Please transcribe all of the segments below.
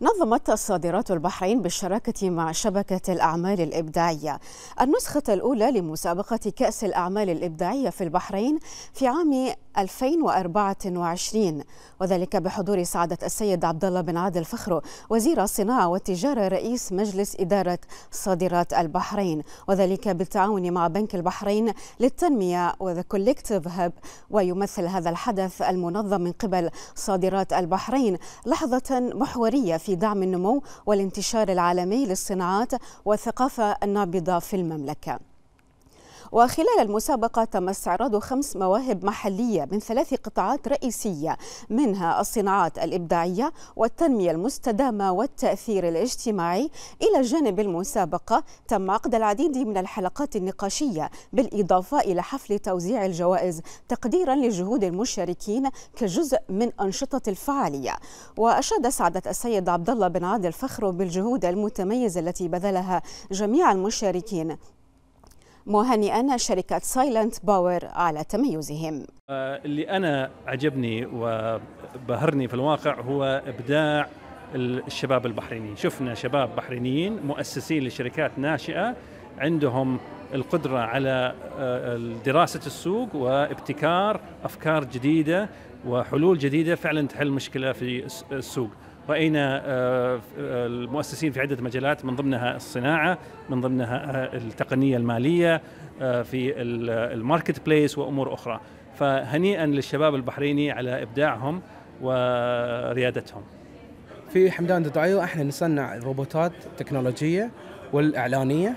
نظمت الصادرات البحرين بالشراكة مع شبكة الأعمال الإبداعية النسخة الأولى لمسابقة كأس الأعمال الإبداعية في البحرين في عام 2024 وذلك بحضور سعادة السيد عبد الله بن عادل فخرو وزير الصناعة والتجارة رئيس مجلس إدارة صادرات البحرين وذلك بالتعاون مع بنك البحرين للتنمية وذا كوليكتيف هاب ويمثل هذا الحدث المنظم من قبل صادرات البحرين لحظة محورية في في دعم النمو والانتشار العالمي للصناعات والثقافة النابضة في المملكة وخلال المسابقة تم استعراض خمس مواهب محلية من ثلاث قطاعات رئيسية منها الصناعات الإبداعية والتنمية المستدامة والتأثير الاجتماعي إلى جانب المسابقة تم عقد العديد من الحلقات النقاشية بالإضافة إلى حفل توزيع الجوائز تقديرا لجهود المشاركين كجزء من أنشطة الفعالية وأشاد سعادة السيد عبد الله بن عادل فخرو بالجهود المتميزة التي بذلها جميع المشاركين مهنئا شركة سايلنت باور على تميزهم آه، اللي أنا عجبني وبهرني في الواقع هو إبداع الشباب البحريني شفنا شباب بحرينيين مؤسسين لشركات ناشئة عندهم القدرة على آه، دراسة السوق وابتكار أفكار جديدة وحلول جديدة فعلا تحل مشكلة في السوق راينا آه، آه، المؤسسين في عده مجالات من ضمنها الصناعه من ضمنها آه، التقنيه الماليه في الماركت بليس وامور اخرى فهنيئا للشباب البحريني على ابداعهم وريادتهم في حمدان دعيو احنا نصنع روبوتات تكنولوجيه والاعلانيه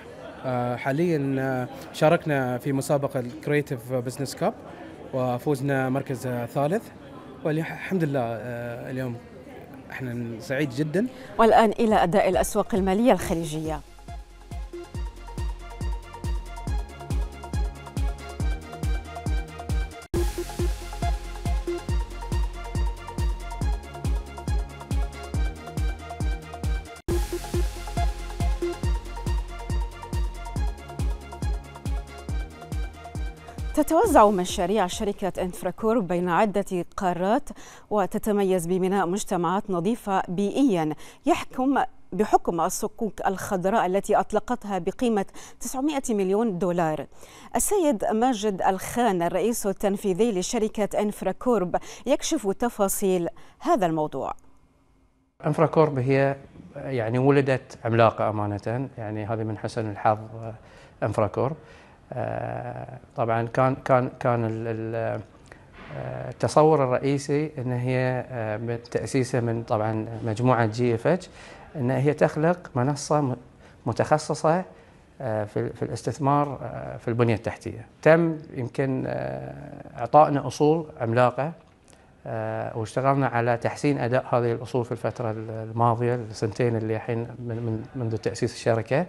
حاليا شاركنا في مسابقه الكريتيف بزنس كاب وفوزنا مركز ثالث والحمد لله اليوم احنا سعيد جدا والان الى اداء الاسواق الماليه الخليجيه تتوزع مشاريع شركة انفراكور بين عدة قارات وتتميز ببناء مجتمعات نظيفة بيئيا يحكم بحكم الصكوك الخضراء التي أطلقتها بقيمة 900 مليون دولار السيد ماجد الخان الرئيس التنفيذي لشركة انفراكورب يكشف تفاصيل هذا الموضوع انفراكورب هي يعني ولدت عملاقة أمانة يعني هذه من حسن الحظ انفراكورب آه، طبعا كان كان كان التصور آه، الرئيسي ان هي آه، من تاسيسها من طبعا مجموعه جي اف اتش ان هي تخلق منصه متخصصه في الاستثمار في البنيه التحتيه. تم يمكن اعطائنا اصول عملاقه واشتغلنا على تحسين اداء هذه الاصول في الفتره الماضيه السنتين اللي الحين منذ تاسيس الشركه.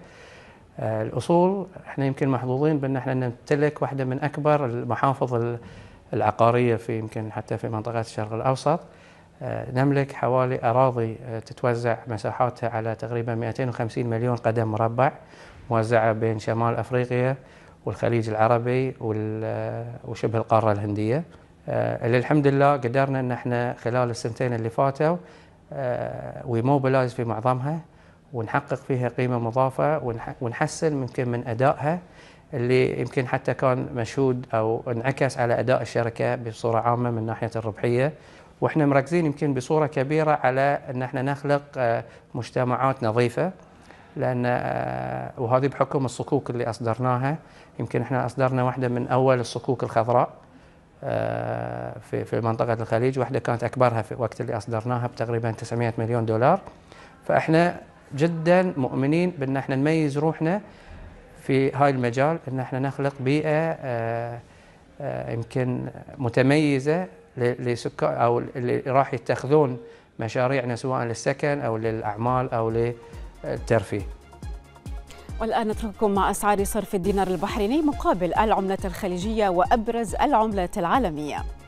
آه، الاصول احنا يمكن محظوظين بان احنا نمتلك واحده من اكبر المحافظ العقاريه في يمكن حتى في منطقه الشرق الاوسط آه، نملك حوالي اراضي آه، تتوزع مساحاتها على تقريبا 250 مليون قدم مربع موزعه بين شمال افريقيا والخليج العربي وشبه القاره الهنديه اللي الحمد لله قدرنا ان احنا خلال السنتين اللي فاتوا ويموبلايز في معظمها ونحقق فيها قيمه مضافه ونحسن يمكن من ادائها اللي يمكن حتى كان مشهود او انعكس على اداء الشركه بصوره عامه من ناحيه الربحيه واحنا مركزين يمكن بصوره كبيره على ان احنا نخلق آه، مجتمعات نظيفه لان آه، وهذه بحكم الصكوك اللي اصدرناها يمكن احنا اصدرنا واحده من اول الصكوك الخضراء آه، في في منطقه الخليج واحده كانت اكبرها في الوقت اللي اصدرناها بتقريبا 900 مليون دولار فاحنا جدا مؤمنين بان احنا نميز روحنا في هاي المجال ان احنا نخلق بيئه آه، آه، يمكن متميزه لسكان او اللي راح يتخذون مشاريعنا سواء للسكن او للاعمال او للترفيه. والآن نترككم مع أسعار صرف الدينار البحريني مقابل العملة الخليجية وأبرز العملات العالمية